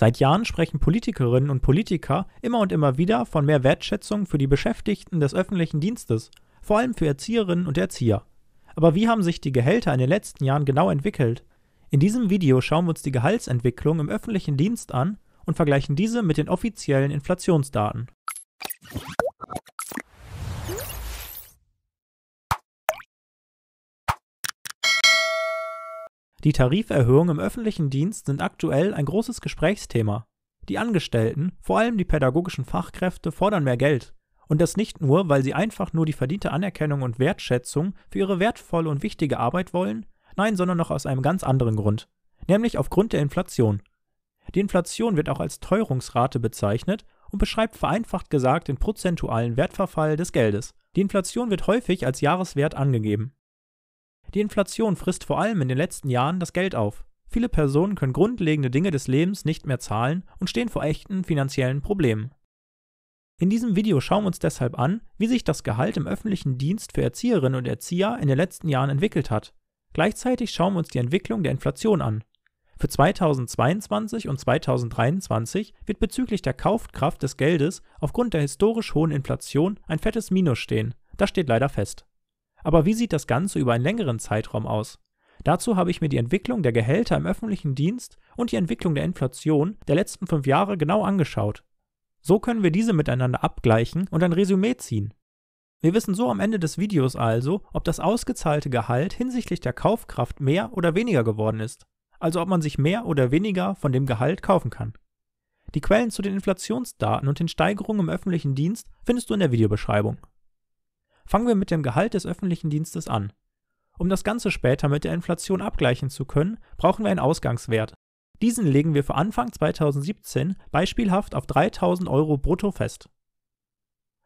Seit Jahren sprechen Politikerinnen und Politiker immer und immer wieder von mehr Wertschätzung für die Beschäftigten des öffentlichen Dienstes, vor allem für Erzieherinnen und Erzieher. Aber wie haben sich die Gehälter in den letzten Jahren genau entwickelt? In diesem Video schauen wir uns die Gehaltsentwicklung im öffentlichen Dienst an und vergleichen diese mit den offiziellen Inflationsdaten. Die Tariferhöhungen im öffentlichen Dienst sind aktuell ein großes Gesprächsthema. Die Angestellten, vor allem die pädagogischen Fachkräfte, fordern mehr Geld. Und das nicht nur, weil sie einfach nur die verdiente Anerkennung und Wertschätzung für ihre wertvolle und wichtige Arbeit wollen, nein, sondern noch aus einem ganz anderen Grund, nämlich aufgrund der Inflation. Die Inflation wird auch als Teuerungsrate bezeichnet und beschreibt vereinfacht gesagt den prozentualen Wertverfall des Geldes. Die Inflation wird häufig als Jahreswert angegeben. Die Inflation frisst vor allem in den letzten Jahren das Geld auf. Viele Personen können grundlegende Dinge des Lebens nicht mehr zahlen und stehen vor echten finanziellen Problemen. In diesem Video schauen wir uns deshalb an, wie sich das Gehalt im öffentlichen Dienst für Erzieherinnen und Erzieher in den letzten Jahren entwickelt hat. Gleichzeitig schauen wir uns die Entwicklung der Inflation an. Für 2022 und 2023 wird bezüglich der Kaufkraft des Geldes aufgrund der historisch hohen Inflation ein fettes Minus stehen. Das steht leider fest. Aber wie sieht das Ganze über einen längeren Zeitraum aus? Dazu habe ich mir die Entwicklung der Gehälter im öffentlichen Dienst und die Entwicklung der Inflation der letzten fünf Jahre genau angeschaut. So können wir diese miteinander abgleichen und ein Resümee ziehen. Wir wissen so am Ende des Videos also, ob das ausgezahlte Gehalt hinsichtlich der Kaufkraft mehr oder weniger geworden ist, also ob man sich mehr oder weniger von dem Gehalt kaufen kann. Die Quellen zu den Inflationsdaten und den Steigerungen im öffentlichen Dienst findest du in der Videobeschreibung. Fangen wir mit dem Gehalt des öffentlichen Dienstes an. Um das Ganze später mit der Inflation abgleichen zu können, brauchen wir einen Ausgangswert. Diesen legen wir für Anfang 2017 beispielhaft auf 3000 Euro brutto fest.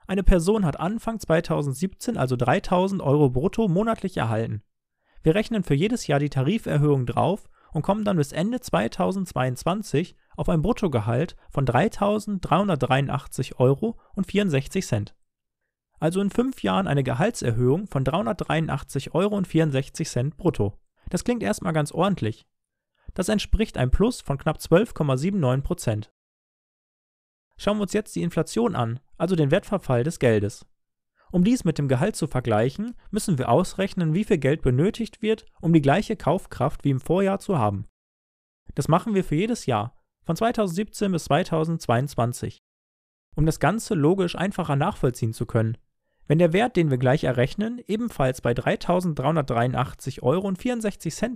Eine Person hat Anfang 2017 also 3000 Euro brutto monatlich erhalten. Wir rechnen für jedes Jahr die Tariferhöhung drauf und kommen dann bis Ende 2022 auf ein Bruttogehalt von 3.383 Euro und 64 Cent also in fünf Jahren eine Gehaltserhöhung von 383,64 Euro brutto. Das klingt erstmal ganz ordentlich. Das entspricht einem Plus von knapp 12,79 Schauen wir uns jetzt die Inflation an, also den Wertverfall des Geldes. Um dies mit dem Gehalt zu vergleichen, müssen wir ausrechnen, wie viel Geld benötigt wird, um die gleiche Kaufkraft wie im Vorjahr zu haben. Das machen wir für jedes Jahr, von 2017 bis 2022. Um das Ganze logisch einfacher nachvollziehen zu können, wenn der Wert, den wir gleich errechnen, ebenfalls bei 3.383,64 Euro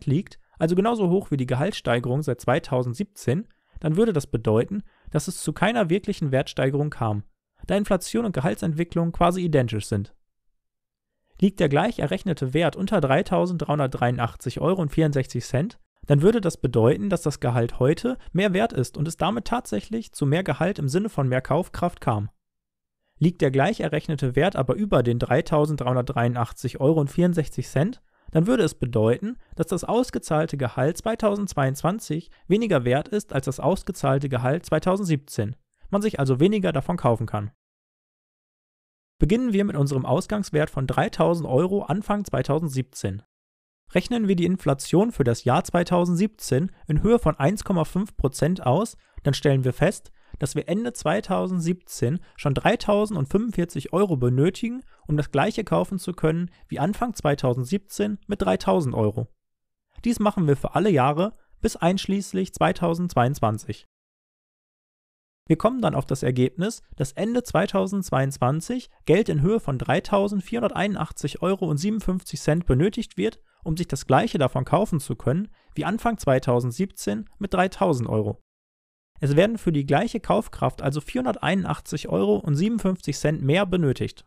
liegt, also genauso hoch wie die Gehaltssteigerung seit 2017, dann würde das bedeuten, dass es zu keiner wirklichen Wertsteigerung kam, da Inflation und Gehaltsentwicklung quasi identisch sind. Liegt der gleich errechnete Wert unter 3.383,64 Euro, dann würde das bedeuten, dass das Gehalt heute mehr wert ist und es damit tatsächlich zu mehr Gehalt im Sinne von mehr Kaufkraft kam. Liegt der gleich errechnete Wert aber über den 3.383,64 Euro, dann würde es bedeuten, dass das ausgezahlte Gehalt 2022 weniger wert ist als das ausgezahlte Gehalt 2017, man sich also weniger davon kaufen kann. Beginnen wir mit unserem Ausgangswert von 3000 Euro Anfang 2017. Rechnen wir die Inflation für das Jahr 2017 in Höhe von 1,5% aus, dann stellen wir fest, dass wir Ende 2017 schon 3045 Euro benötigen, um das gleiche kaufen zu können wie Anfang 2017 mit 3000 Euro. Dies machen wir für alle Jahre bis einschließlich 2022. Wir kommen dann auf das Ergebnis, dass Ende 2022 Geld in Höhe von 3.481,57 Euro benötigt wird, um sich das gleiche davon kaufen zu können wie Anfang 2017 mit 3.000 Euro. Es werden für die gleiche Kaufkraft also 481,57 Euro mehr benötigt.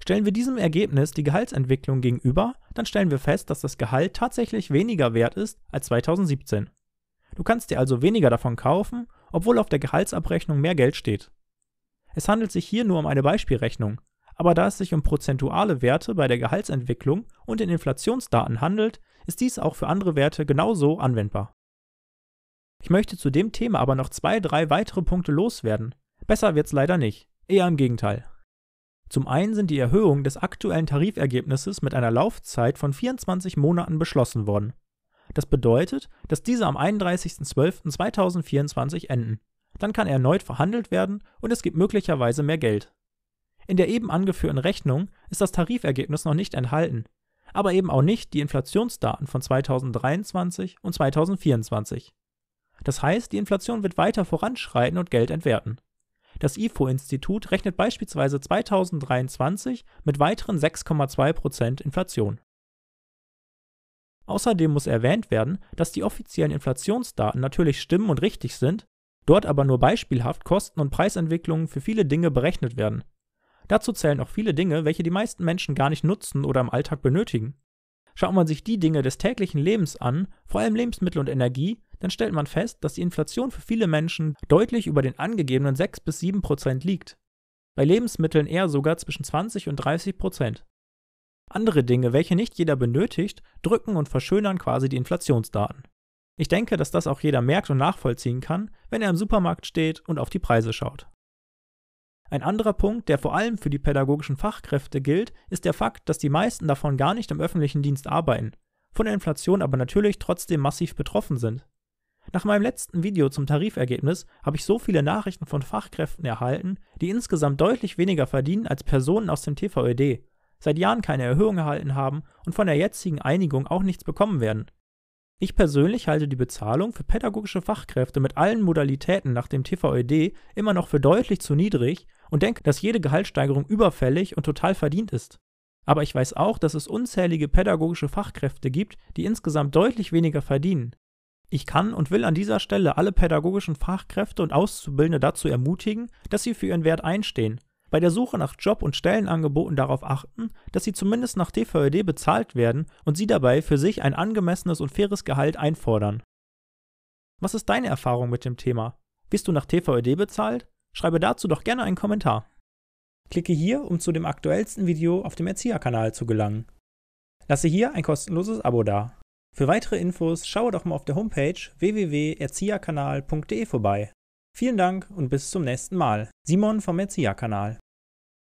Stellen wir diesem Ergebnis die Gehaltsentwicklung gegenüber, dann stellen wir fest, dass das Gehalt tatsächlich weniger wert ist als 2017. Du kannst dir also weniger davon kaufen, obwohl auf der Gehaltsabrechnung mehr Geld steht. Es handelt sich hier nur um eine Beispielrechnung, aber da es sich um prozentuale Werte bei der Gehaltsentwicklung und den Inflationsdaten handelt, ist dies auch für andere Werte genauso anwendbar. Ich möchte zu dem Thema aber noch zwei, drei weitere Punkte loswerden. Besser wird's leider nicht, eher im Gegenteil. Zum einen sind die Erhöhungen des aktuellen Tarifergebnisses mit einer Laufzeit von 24 Monaten beschlossen worden. Das bedeutet, dass diese am 31.12.2024 enden. Dann kann erneut verhandelt werden und es gibt möglicherweise mehr Geld. In der eben angeführten Rechnung ist das Tarifergebnis noch nicht enthalten, aber eben auch nicht die Inflationsdaten von 2023 und 2024. Das heißt, die Inflation wird weiter voranschreiten und Geld entwerten. Das IFO-Institut rechnet beispielsweise 2023 mit weiteren 6,2% Inflation. Außerdem muss erwähnt werden, dass die offiziellen Inflationsdaten natürlich stimmen und richtig sind, dort aber nur beispielhaft Kosten und Preisentwicklungen für viele Dinge berechnet werden. Dazu zählen auch viele Dinge, welche die meisten Menschen gar nicht nutzen oder im Alltag benötigen. Schaut man sich die Dinge des täglichen Lebens an, vor allem Lebensmittel und Energie, dann stellt man fest, dass die Inflation für viele Menschen deutlich über den angegebenen 6 bis 7 Prozent liegt. Bei Lebensmitteln eher sogar zwischen 20 und 30 Prozent. Andere Dinge, welche nicht jeder benötigt, drücken und verschönern quasi die Inflationsdaten. Ich denke, dass das auch jeder merkt und nachvollziehen kann, wenn er im Supermarkt steht und auf die Preise schaut. Ein anderer Punkt, der vor allem für die pädagogischen Fachkräfte gilt, ist der Fakt, dass die meisten davon gar nicht im öffentlichen Dienst arbeiten, von der Inflation aber natürlich trotzdem massiv betroffen sind. Nach meinem letzten Video zum Tarifergebnis habe ich so viele Nachrichten von Fachkräften erhalten, die insgesamt deutlich weniger verdienen als Personen aus dem TVÖD, seit Jahren keine Erhöhung erhalten haben und von der jetzigen Einigung auch nichts bekommen werden. Ich persönlich halte die Bezahlung für pädagogische Fachkräfte mit allen Modalitäten nach dem TVÖD immer noch für deutlich zu niedrig und denke, dass jede Gehaltssteigerung überfällig und total verdient ist. Aber ich weiß auch, dass es unzählige pädagogische Fachkräfte gibt, die insgesamt deutlich weniger verdienen, ich kann und will an dieser Stelle alle pädagogischen Fachkräfte und Auszubildende dazu ermutigen, dass sie für ihren Wert einstehen, bei der Suche nach Job- und Stellenangeboten darauf achten, dass sie zumindest nach TVöD bezahlt werden und sie dabei für sich ein angemessenes und faires Gehalt einfordern. Was ist deine Erfahrung mit dem Thema? Bist du nach TVöD bezahlt? Schreibe dazu doch gerne einen Kommentar. Klicke hier, um zu dem aktuellsten Video auf dem Erzieherkanal zu gelangen. Lasse hier ein kostenloses Abo da. Für weitere Infos schaue doch mal auf der Homepage www.erzieherkanal.de vorbei. Vielen Dank und bis zum nächsten Mal. Simon vom Erzieherkanal.